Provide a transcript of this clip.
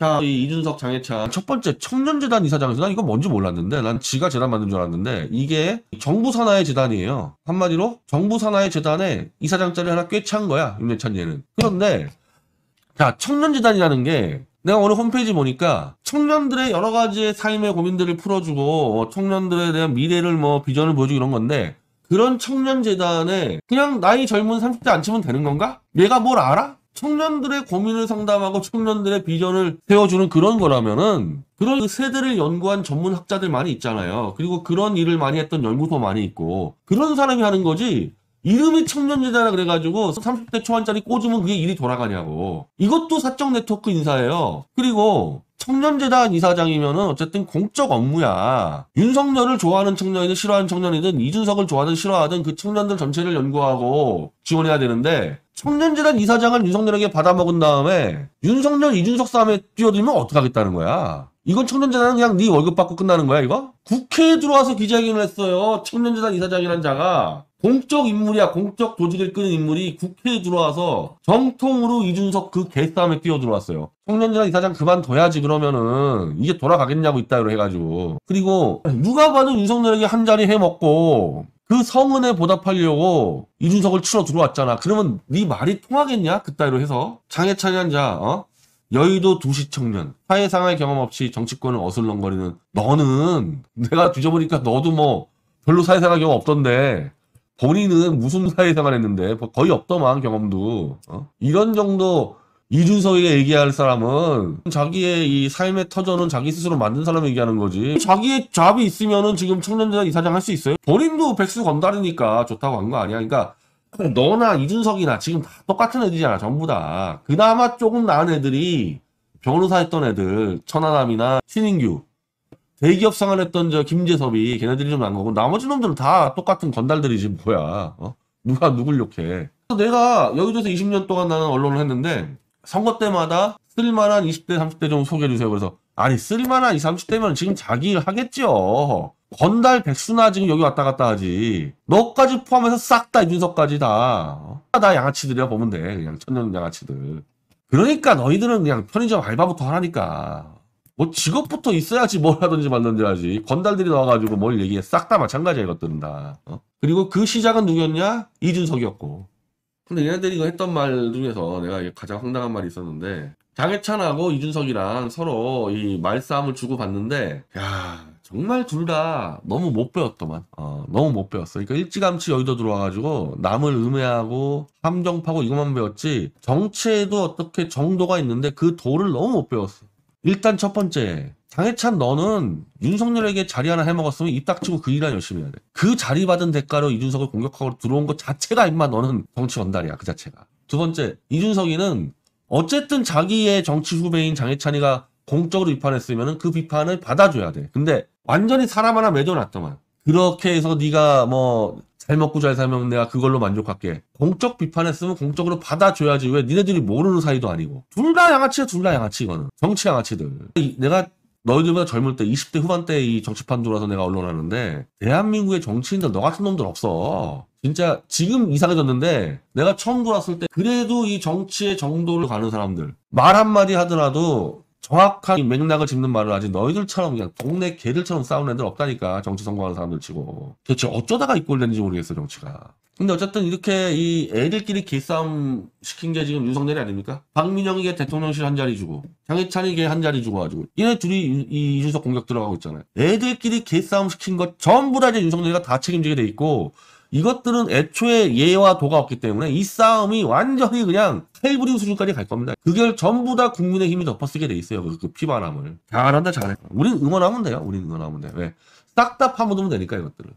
자, 이 이준석 장해찬 첫 번째 청년재단 이사장에서 난 이거 뭔지 몰랐는데 난 지가 재단 만든 줄 알았는데 이게 정부 산하의 재단이에요. 한마디로 정부 산하의 재단에 이사장 자리 하나 꽤 찬 거야 임대찬 얘는. 그런데 자 청년재단이라는 게 내가 오늘 홈페이지 보니까 청년들의 여러 가지의 삶의 고민들을 풀어주고 뭐 청년들에 대한 미래를 뭐 비전을 보여주고 이런 건데 그런 청년재단에 그냥 나이 젊은 30대 안 치면 되는 건가? 내가뭘 알아? 청년들의 고민을 상담하고 청년들의 비전을 세워주는 그런 거라면은 그런 그 세대를 연구한 전문 학자들 많이 있잖아요. 그리고 그런 일을 많이 했던 연구소 많이 있고 그런 사람이 하는 거지 이름이 청년제잖라 그래가지고 30대 초반짜리 꽂으면 그게 일이 돌아가냐고 이것도 사적 네트워크 인사예요 그리고 청년재단 이사장이면은 어쨌든 공적 업무야. 윤석열을 좋아하는 청년이든 싫어하는 청년이든 이준석을 좋아하든 싫어하든 그 청년들 전체를 연구하고 지원해야 되는데 청년재단 이사장을 윤석열에게 받아먹은 다음에 윤석열 이준석 싸움에 뛰어들면 어떡하겠다는 거야. 이건 청년재단은 그냥 네 월급 받고 끝나는 거야 이거? 국회에 들어와서 기자회견을 했어요. 청년재단 이사장이란 자가. 공적 인물이야 공적 조직을 끄는 인물이 국회에 들어와서 정통으로 이준석 그 개싸움에 뛰어 들어왔어요. 청년재단 이사장 그만둬야지 그러면은 이게 돌아가겠냐고 있다로 해가지고 그리고 누가 봐도 윤석열에게 한 자리 해먹고 그 성은에 보답하려고 이준석을 치러 들어왔잖아. 그러면 네 말이 통하겠냐 그따위로 해서 장애찬이 한자 어? 여의도 도시 청년 사회생활 경험 없이 정치권을 어슬렁거리는 너는 내가 뒤져보니까 너도 뭐 별로 사회생활 경험 없던데 본인은 무슨 사회생활 했는데 뭐 거의 없더만 경험도 어? 이런 정도 이준석에게 얘기할 사람은 자기의 이 삶의 터전은 자기 스스로 만든 사람 얘기하는 거지 자기의 잡이 있으면은 지금 청년재단 이사장 할 수 있어요 본인도 백수 건달이니까 좋다고 한 거 아니야 그러니까 너나 이준석이나 지금 다 똑같은 애들이잖아 전부 다 그나마 조금 나은 애들이 변호사 했던 애들 천하람이나 신인규 대기업 상환했던 저 김재섭이 걔네들이 좀 난 거고 나머지 놈들은 다 똑같은 건달들이지 뭐야 어? 누가 누굴 욕해 그래서 내가 여기저서 20년 동안 나는 언론을 했는데 선거 때마다 쓸만한 20대 30대 좀 소개해 주세요 그래서 아니 쓸만한 20, 30대면 지금 자기 일하겠죠 건달 백수나 지금 여기 왔다 갔다 하지 너까지 포함해서 싹 다 이준석까지 다다 어? 다 양아치들이야 보면 돼 그냥 천년 양아치들 그러니까 너희들은 그냥 편의점 알바부터 하라니까 뭐 직업부터 있어야지 뭘 하든지 만든지 건달들이 나와가지고 뭘 얘기해 싹 다 마찬가지야 이것들은 다 어? 그리고 그 시작은 누구였냐 이준석이었고 근데 얘네들이 이거 했던 말 중에서 내가 가장 황당한 말이 있었는데 장해찬하고 이준석이랑 서로 이 말싸움을 주고받는데 야 정말 둘 다 너무 못 배웠더만 어, 너무 못 배웠어 그러니까 일찌감치 여의도 들어와가지고 남을 음해하고 함정 파고 이것만 배웠지 정치에도 어떻게 정도가 있는데 그 도를 너무 못 배웠어 일단 첫 번째 장해찬 너는 윤석열에게 자리 하나 해먹었으면 입 닥치고 그 일은 열심히 해야 돼. 그 자리 받은 대가로 이준석을 공격하고 들어온 것 자체가 임마 너는 정치 원달이야 그 자체가. 두 번째 이준석이는 어쨌든 자기의 정치 후배인 장해찬이가 공적으로 비판했으면 그 비판을 받아줘야 돼. 근데 완전히 사람 하나 맺어놨더만 그렇게 해서 네가 뭐잘 먹고 잘 살면 내가 그걸로 만족할게. 공적 비판했으면 공적으로 받아줘야지. 왜 니네들이 모르는 사이도 아니고. 둘 다 양아치야, 둘 다 양아치, 이거는. 정치 양아치들. 내가 너희들보다 젊을 때 20대 후반 때 이 정치판 돌아서 내가 언론하는데 대한민국의 정치인들 너 같은 놈들 없어. 진짜 지금 이상해졌는데 내가 처음 돌았을 때 그래도 이 정치의 정도를 가는 사람들 말 한마디 하더라도 정확한 맥락을 짚는 말은 아직 너희들처럼 그냥 동네 개들처럼 싸우는 애들 없다니까 정치 선거하는 사람들 치고 대체 어쩌다가 이꼴는지 모르겠어 정치가 근데 어쨌든 이렇게 이 애들끼리 개싸움 시킨 게 지금 윤석열이 아닙니까? 박민영이 게 대통령실 한 자리 주고 장해찬이 게한 자리 주고가지고 얘네 둘이 이 이준석 공격 들어가고 있잖아요 애들끼리 개싸움 시킨 것 전부 다 이제 윤석열이가 다 책임지게 돼 있고 이것들은 애초에 예와 도가 없기 때문에 이 싸움이 완전히 그냥 테이블이 수준까지 갈 겁니다. 그걸 전부 다 국민의힘이 덮어쓰게 돼 있어요. 그, 그 피바람을. 잘한다 잘해. 우린 응원하면 돼요. 우린 응원하면 돼. 왜? 네. 싹다 파묻으면 되니까 이것들은